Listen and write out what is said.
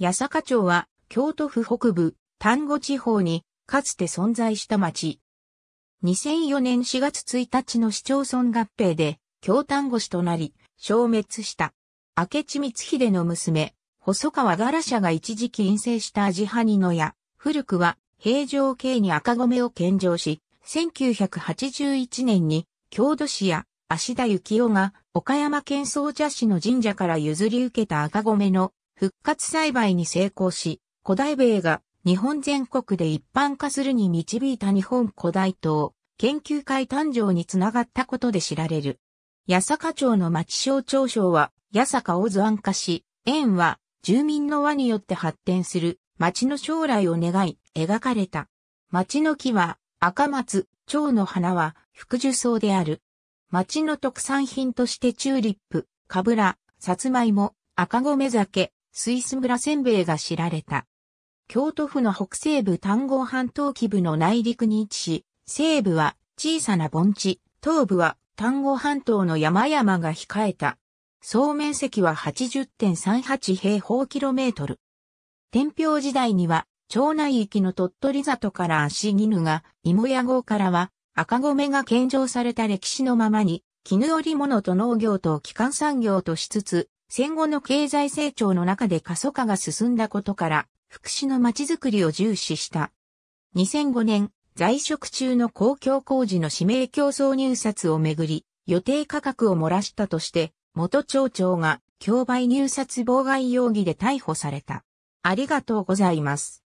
八坂町は京都府北部丹後地方にかつて存在した町。2004年4月1日の市町村合併で京丹後市となり消滅した。明智光秀の娘、細川ガラシャが一時期陰性した味派ニのや、古くは平城系に赤米を献上し、1981年に郷土市や芦田幸雄が岡山県総茶市の神社から譲り受けた赤米の復活栽培に成功し、古代米が日本全国で一般化するに導いた日本古代島研究会誕生につながったことで知られる。八坂町の町小町省は八坂を図案化し、園は住民の輪によって発展する町の将来を願い描かれた。町の木は赤松、蝶の花は福寿草である。町の特産品としてチューリップ、カブラ、サツマイモ、赤米酒、スイス村せんべいが知られた。京都府の北西部丹後半島基部の内陸に位置し、西部は小さな盆地、東部は丹後半島の山々が控えた。総面積は80.38平方キロメートル。天平時代には、町内域の鳥取里から足絹が、芋屋号からは、赤米が献上された歴史のままに、絹織物と農業と基幹産業としつつ、戦後の経済成長の中で過疎化が進んだことから、福祉の街づくりを重視した。2005年、在職中の公共工事の指名競争入札をめぐり、予定価格を漏らしたとして、元町長が競売入札妨害容疑で逮捕された。ありがとうございます。